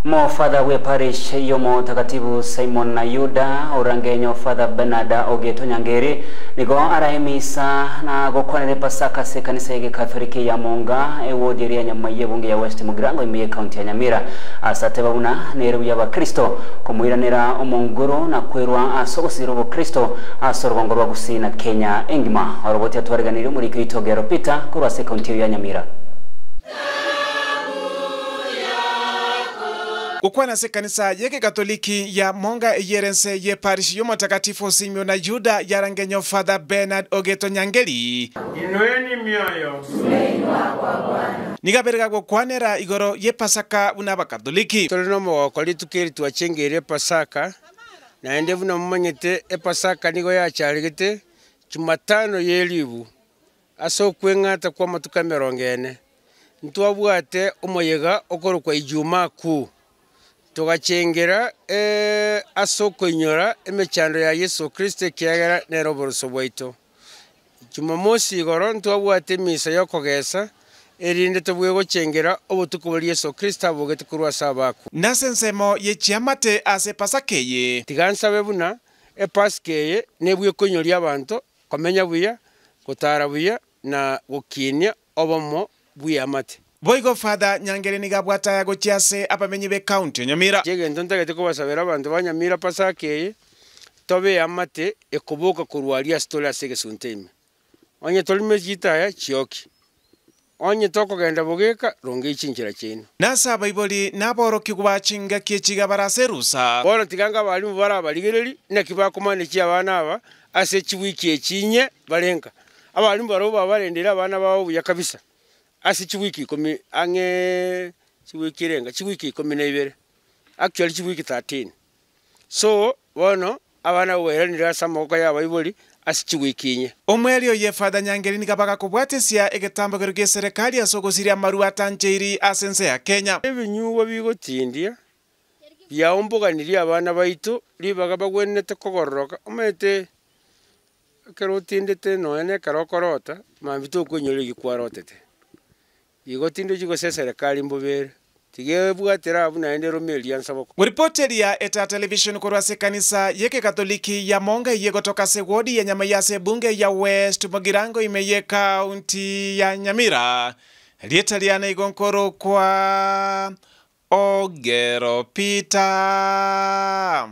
Mo Father we Parish yo mo takatibu Simon na Yuda urangenyo Father Benada ogeto nyangeri nigo araimisa na de pasaka se kanisa yege Catholic ya Monga e ewodiri ya nyamaye bunge ya West Mugrango imiye county ya Nyamira asate babuna neru ya bakristo kumuiranira omonguru na kwerwa bo Kristo asorwa rwa gusina Kenya engima arobotya atwariganire muri kwitogero pita kurwa se county ya Nyamira se kanisa yeke katoliki ya monga eyerense ye parish yomutakatifu simio na juda yarangenyo father bernard ogeto nyangeli inueni mioyo nikabereka gukwanera igoro ye pasaka buna bakatoliki tuli no mogokori tukiri twachengeire epasaka naende buna mumanyete epasaka nigo yacharigete jumatano yelibu ase okweng'ata kwa matuka merongo ene ntwabwate omoyega kwa ijumaa kuu tugakengera eh, ase okwinyora emechando ya yesu kristo ekiagera nero oboruso bwaito jumamosi igoro ntwabwate emisa yokogesa erinde tobwegochengera obotuko bori yesu kristo abogete korwa ase abaku nase ensemo yechiamate ase epasa keye tiga nsabe buna epasi keye nebwo abanto komenya buya gotara buya na gokinia obomo mate boigo fatha nyangereni gabwata ya gochiase abamenyi be county nyamira jegento ntegete kobasabera abanto banyamira pasakeye tobe amate ekoboka korwaria stori ase suntime onye torime ya chioki onye toko genda bogeka ronge ichinchira chino nase abaibori naborokigu bachingaki echiga barase erusa bono tiganga abarimu barabarigereri kumane chi abana aba ase chiwiki echinye barenka abarimu barabo babarendere abana babo yakabisa ase chiwiki ikomi ang'e chiwiki irenga chiwiki ikomi na ibere actually chiwiki 13 so bono abana ni ase amagoko ya abaibori ase chiwiki inye omweri oye fatha nyangeri niga bagakobwatesia egetambagero gia eserekari ase ogosiria amaru atancheiri ase ense ya kenya ebinyugo bigotindia biaomboganirie abana baito ribaga bagwenete kogororoka omanyete ekero otindete nonya na ekero okorota mambia tokwinyorera egiku kwarotete igotindio se serikali mbubere tigebwatera abu naende romelia nsaboko muripoteria eta television korwase kanisa yeke katoliki ya monga yego toka se wodi ya nyama se bunge ya west mugirango imeye kaunti ya nyamira lietaliana igonkoro kwa ogero pita